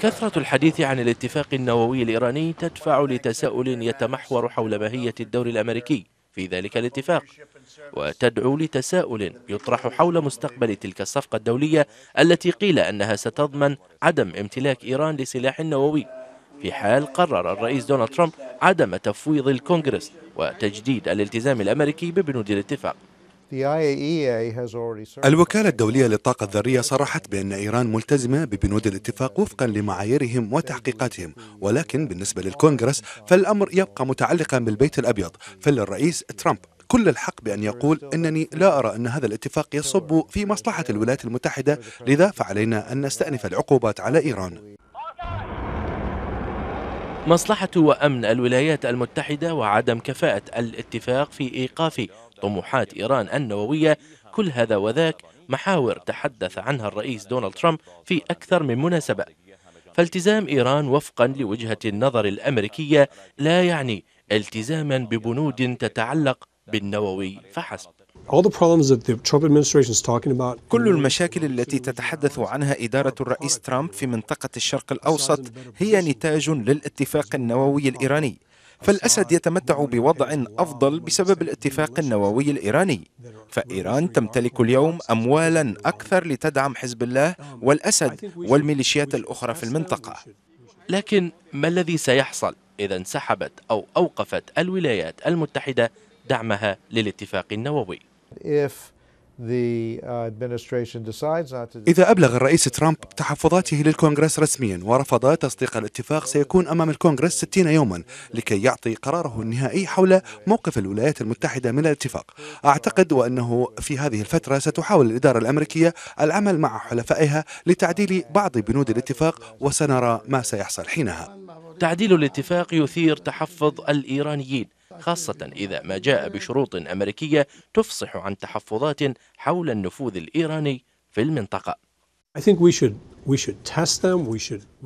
كثرة الحديث عن الاتفاق النووي الإيراني تدفع لتساؤل يتمحور حول ماهية الدور الأمريكي في ذلك الاتفاق وتدعو لتساؤل يطرح حول مستقبل تلك الصفقة الدولية التي قيل أنها ستضمن عدم امتلاك إيران لسلاح نووي في حال قرر الرئيس دونالد ترامب عدم تفويض الكونغرس وتجديد الالتزام الأمريكي ببنود الاتفاق E الوكالة الدولية للطاقة الذرية صرحت بأن إيران ملتزمة ببنود الاتفاق وفقا لمعاييرهم وتحقيقاتهم ولكن بالنسبة للكونغرس فالأمر يبقى متعلقا بالبيت الأبيض فللرئيس ترامب كل الحق بأن يقول أنني لا أرى أن هذا الاتفاق يصب في مصلحة الولايات المتحدة لذا فعلينا أن نستأنف العقوبات على إيران مصلحة وأمن الولايات المتحدة وعدم كفاءة الاتفاق في إيقاف طموحات إيران النووية كل هذا وذاك محاور تحدث عنها الرئيس دونالد ترامب في أكثر من مناسبة فالتزام إيران وفقا لوجهة النظر الأمريكية لا يعني التزاما ببنود تتعلق بالنووي فحسب كل المشاكل التي تتحدث عنها إدارة الرئيس ترامب في منطقة الشرق الأوسط هي نتاج للاتفاق النووي الإيراني فالأسد يتمتع بوضع أفضل بسبب الاتفاق النووي الإيراني فإيران تمتلك اليوم أموالا أكثر لتدعم حزب الله والأسد والميليشيات الأخرى في المنطقة لكن ما الذي سيحصل إذا انسحبت أو أوقفت الولايات المتحدة دعمها للاتفاق النووي؟ Uh, إذا أبلغ الرئيس ترامب تحفظاته للكونغرس رسميا ورفض تصديق الاتفاق سيكون أمام الكونغرس 60 يوما لكي يعطي قراره النهائي حول موقف الولايات المتحدة من الاتفاق أعتقد وأنه في هذه الفترة ستحاول الإدارة الأمريكية العمل مع حلفائها لتعديل بعض بنود الاتفاق وسنرى ما سيحصل حينها تعديل الاتفاق يثير تحفظ الإيرانيين خاصة إذا ما جاء بشروط أمريكية تفصح عن تحفظات حول النفوذ الإيراني في المنطقة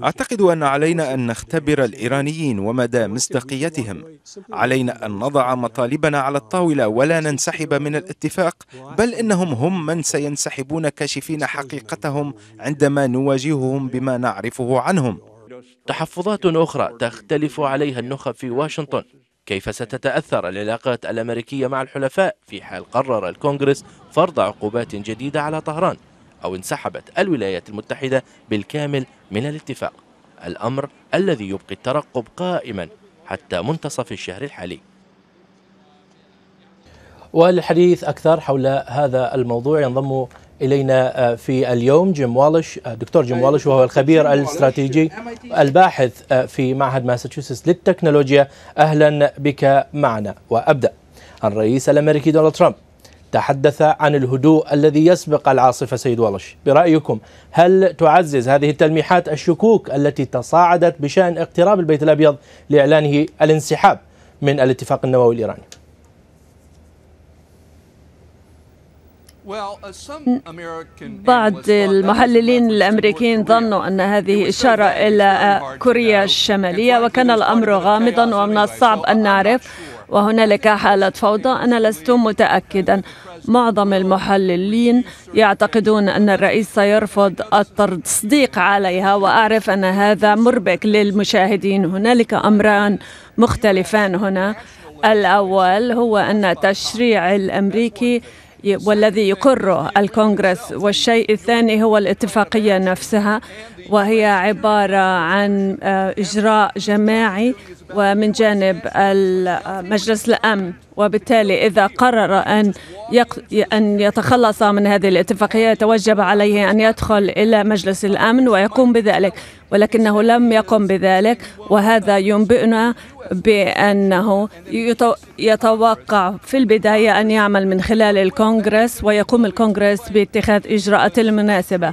أعتقد أن علينا أن نختبر الإيرانيين ومدى مصداقيتهم. علينا أن نضع مطالبنا على الطاولة ولا ننسحب من الاتفاق، بل إنهم هم من سينسحبون كاشفين حقيقتهم عندما نواجههم بما نعرفه عنهم. تحفظات أخرى تختلف عليها النخب في واشنطن كيف ستتأثر العلاقات الأمريكية مع الحلفاء في حال قرر الكونغرس فرض عقوبات جديدة على طهران أو انسحبت الولايات المتحدة بالكامل من الاتفاق الأمر الذي يبقي الترقب قائما حتى منتصف الشهر الحالي وللحديث أكثر حول هذا الموضوع ينضم الينا آه، في اليوم جيم والش آه، دكتور جيم والش وهو الخبير الاستراتيجي الباحث آه، في معهد ماساتشوستس للتكنولوجيا اهلا بك معنا وابدا الرئيس الامريكي دونالد ترامب تحدث عن الهدوء الذي يسبق العاصفه سيد والش برايكم هل تعزز هذه التلميحات الشكوك التي تصاعدت بشان اقتراب البيت الابيض لاعلانه الانسحاب من الاتفاق النووي الايراني Uh, بعض المحللين الأمريكيين ظنوا أن هذه إشارة إلى كوريا الشمالية وكان الأمر غامضا ومن الصعب أن نعرف وهنالك حالة فوضى أنا لست متأكدا معظم المحللين يعتقدون أن الرئيس سيرفض التصديق عليها وأعرف أن هذا مربك للمشاهدين هنالك أمران مختلفان هنا الأول هو أن التشريع الأمريكي والذي يقره الكونغرس والشيء الثاني هو الاتفاقية نفسها وهي عبارة عن آه، إجراء جماعي ومن جانب مجلس الأمن وبالتالي إذا قرر أن أن يتخلص من هذه الاتفاقية توجب عليه أن يدخل إلى مجلس الأمن ويقوم بذلك ولكنه لم يقم بذلك وهذا ينبئنا بأنه يتوقع في البداية أن يعمل من خلال الكونغرس ويقوم الكونغرس باتخاذ إجراءات المناسبة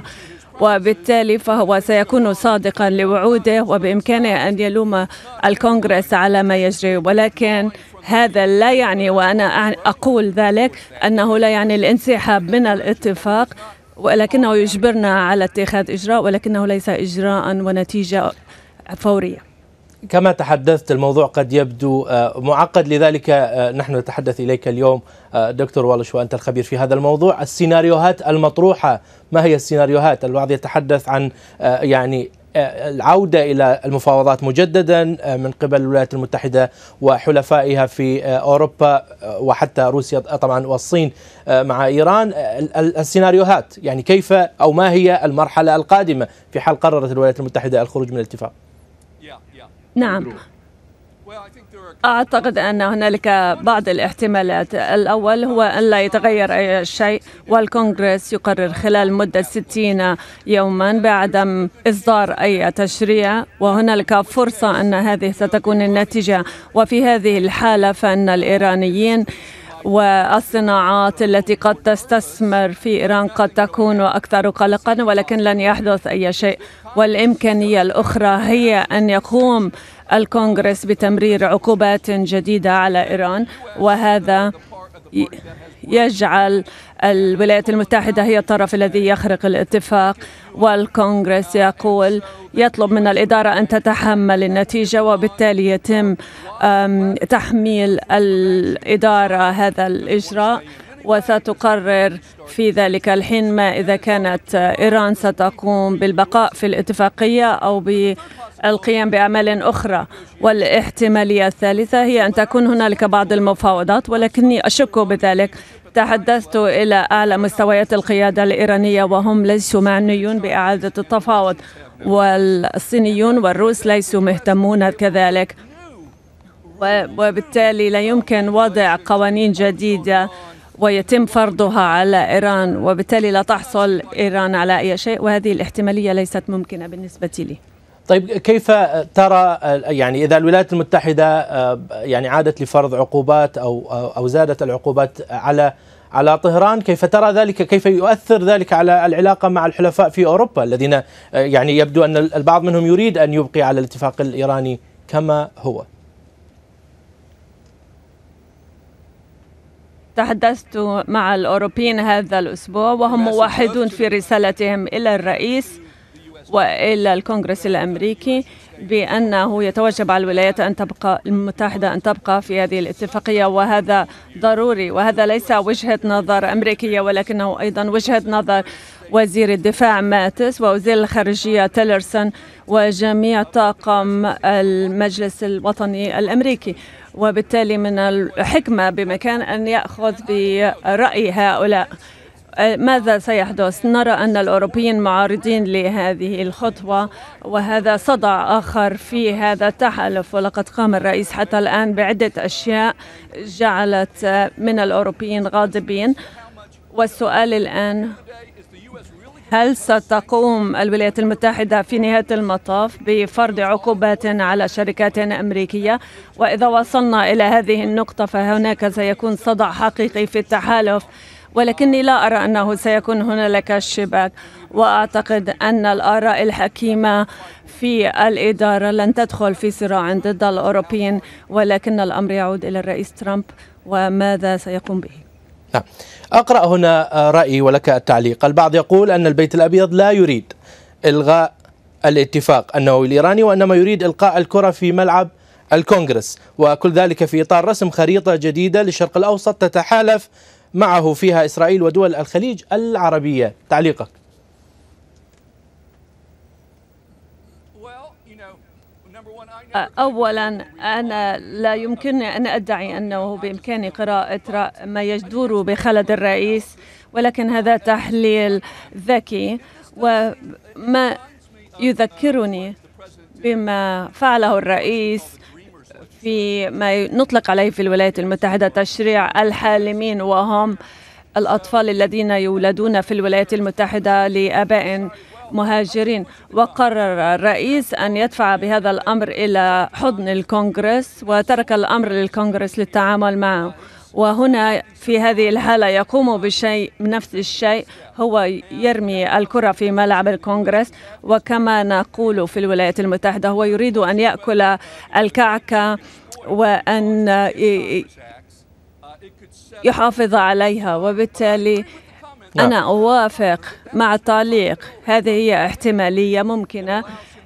وبالتالي فهو سيكون صادقا لوعوده وبإمكانه أن يلوم الكونغرس على ما يجري ولكن هذا لا يعني وأنا أقول ذلك أنه لا يعني الانسحاب من الاتفاق ولكنه يجبرنا على اتخاذ إجراء ولكنه ليس إجراء ونتيجة فورية كما تحدثت الموضوع قد يبدو آه، معقد لذلك آه، نحن نتحدث إليك اليوم آه، دكتور والش وأنت الخبير في هذا الموضوع السيناريوهات المطروحة ما هي السيناريوهات البعض يتحدث عن يعني العودة إلى المفاوضات مجددا من قبل الولايات المتحدة وحلفائها في أوروبا وحتى روسيا طبعا والصين مع إيران السيناريوهات يعني كيف أو ما هي المرحلة القادمة في حال قررت الولايات المتحدة الخروج من الاتفاق نعم أعتقد أن هنالك بعض الاحتمالات الأول هو أن لا يتغير أي شيء والكونغرس يقرر خلال مدة 60 يوما بعدم إصدار أي تشريع وهنالك فرصة أن هذه ستكون النتيجة وفي هذه الحالة فإن الإيرانيين والصناعات التي قد تستثمر في إيران قد تكون أكثر قلقا ولكن لن يحدث أي شيء والامكانيه الاخرى هي ان يقوم الكونغرس بتمرير عقوبات جديده على ايران وهذا يجعل الولايات المتحدة هي الطرف الذي يخرق الاتفاق والكونغرس يقول يطلب من الإدارة أن تتحمل النتيجة وبالتالي يتم تحميل الإدارة هذا الإجراء وستقرر في ذلك الحين ما إذا كانت إيران ستقوم بالبقاء في الاتفاقية أو بالقيام بأعمال أخرى والاحتمالية الثالثة هي أن تكون هنالك بعض المفاوضات ولكني أشك بذلك تحدثت إلى أعلى مستويات القيادة الإيرانية وهم ليسوا معنيون بإعادة التفاوض والصينيون والروس ليسوا مهتمون كذلك وبالتالي لا يمكن وضع قوانين جديدة ويتم فرضها على إيران وبالتالي لا تحصل إيران على أي شيء وهذه الاحتمالية ليست ممكنة بالنسبة لي طيب كيف ترى يعني اذا الولايات المتحده آه، يعني عادت لفرض عقوبات او او زادت العقوبات على على طهران كيف ترى ذلك كيف يؤثر ذلك على العلاقة مع الحلفاء في أوروبا الذين آه، يعني يبدو أن البعض منهم يريد أن يبقي على الاتفاق الإيراني كما هو تحدثت مع الأوروبيين هذا الأسبوع وهم موحدون في رسالتهم إلى الرئيس وإلى الكونغرس الأمريكي بأنه يتوجب على الولايات أن تبقى المتحدة أن تبقى في هذه الاتفاقية وهذا ضروري وهذا ليس وجهة نظر أمريكية ولكنه أيضا وجهة نظر وزير الدفاع ماتس ووزير الخارجية تيلرسون وجميع طاقم المجلس الوطني الأمريكي وبالتالي من الحكمة بمكان أن يأخذ برأي هؤلاء ماذا سيحدث؟ نرى أن الأوروبيين معارضين لهذه الخطوة وهذا صدع آخر في هذا التحالف ولقد قام الرئيس حتى الآن بعدة أشياء جعلت من الأوروبيين غاضبين والسؤال الآن هل ستقوم الولايات المتحدة في نهاية المطاف بفرض عقوبات على شركات أمريكية؟ وإذا وصلنا إلى هذه النقطة فهناك سيكون صدع حقيقي في التحالف ولكني لا أرى أنه سيكون هنالك شباك وأعتقد أن الآراء الحكيمة في الإدارة لن تدخل في صراع ضد الأوروبيين ولكن الأمر يعود إلى الرئيس ترامب وماذا سيقوم به نعم أقرأ هنا آه, رأيي ولك التعليق البعض يقول أن البيت الأبيض لا يريد إلغاء الاتفاق النووي الإيراني وإنما يريد إلقاء الكرة في ملعب الكونغرس وكل ذلك في إطار رسم خريطة جديدة للشرق الأوسط تتحالف معه فيها إسرائيل ودول الخليج العربية تعليقك أولا أنا لا يمكنني أن أدعي أنه بإمكاني قراءة ما يجدور بخلد الرئيس ولكن هذا تحليل ذكي وما يذكرني بما فعله الرئيس في ما نطلق عليه في الولايات المتحدة تشريع الحالمين وهم الأطفال الذين يولدون في الولايات المتحدة لآباء مهاجرين وقرر الرئيس أن يدفع بهذا الأمر إلى حضن الكونغرس وترك الأمر للكونغرس للتعامل معه وهنا في هذه الحالة يقوم بشيء نفس الشيء هو يرمي الكرة في ملعب الكونغرس وكما نقول في الولايات المتحدة هو يريد أن يأكل الكعكة وأن يحافظ عليها وبالتالي نعم. أنا أوافق مع التعليق هذه هي احتمالية ممكنة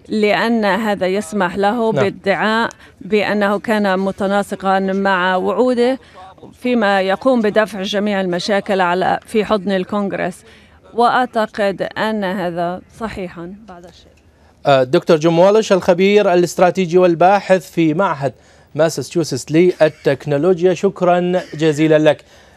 لأن هذا يسمح له نعم. بالدعاء بأنه كان متناسقا مع وعوده فيما يقوم بدفع جميع المشاكل على في حضن الكونغرس وأعتقد أن هذا صحيحا بعض الشيء آه، دكتور جيم والش الخبير الاستراتيجي والباحث في معهد ماساتشوستس للتكنولوجيا شكرا جزيلا لك